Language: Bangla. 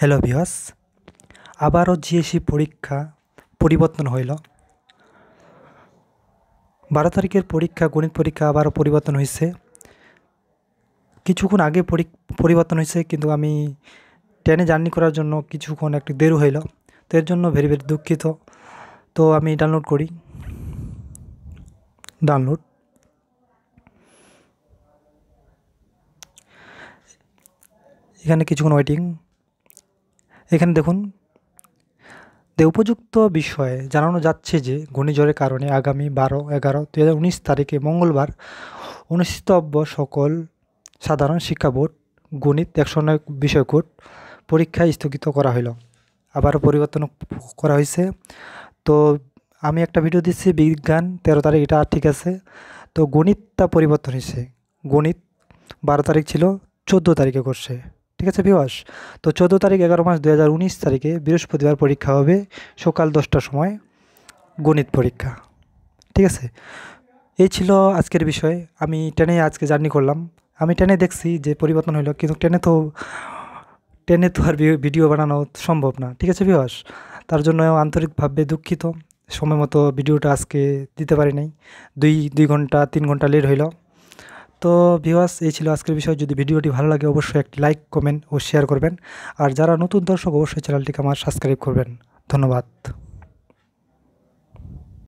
হ্যালো বিহাস আবারও জিএসি e পরীক্ষা পরিবর্তন হইল বারো তারিখের পরীক্ষা গণিত পরীক্ষা আবারও পরিবর্তন হয়েছে কিছুক্ষণ আগে পরিবর্তন হয়েছে কিন্তু আমি ট্রেনে জার্নি করার জন্য কিছুক্ষণ একটু দেরি হইল তো এর জন্য ভেরি ভেরি দুঃখিত তো আমি ডাউনলোড করি ডাউনলোড এখানে কিছুক্ষণ ওয়েটিং এখানে দেখুন দে উপযুক্ত বিষয়ে জানানো যাচ্ছে যে ঘূর্ণিঝড়ের কারণে আগামী বারো এগারো দু তারিখে মঙ্গলবার অনুষ্ঠিতব্য সকল সাধারণ শিক্ষা বোর্ড গণিত একশো নয় বিষয়কোট পরীক্ষা স্থগিত করা হইল আবারও পরিবর্তন করা হয়েছে তো আমি একটা ভিডিও দিচ্ছি বিজ্ঞান তেরো তারিখ এটা ঠিক আছে তো গণিতটা পরিবর্তন হয়েছে গণিত বারো তারিখ ছিল চোদ্দো তারিখে করছে ঠিক আছে বিবাস তো চোদ্দো তারিখ এগারো মাস দু তারিখে বৃহস্পতিবার পরীক্ষা হবে সকাল দশটার সময় গণিত পরীক্ষা ঠিক আছে এই ছিল আজকের বিষয় আমি ট্রেনে আজকে জার্নি করলাম আমি ট্রেনে দেখছি যে পরিবর্তন হলো কিন্তু ট্রেনে তো ট্রেনে তো আর ভিডিও বানানো সম্ভব না ঠিক আছে বিবাস তার জন্য আন্তরিকভাবে দুঃখিত সময় মতো ভিডিওটা আজকে দিতে পারি নাই দুই দুই ঘন্টা তিন ঘন্টা লেট হইলো তো ভিওয়াস এই ছিল আজকের বিষয় যদি ভিডিওটি ভালো লাগে অবশ্যই একটি লাইক কমেন্ট ও শেয়ার করবেন আর যারা নতুন দর্শক অবশ্যই চ্যানেলটিকে আমার সাবস্ক্রাইব করবেন ধন্যবাদ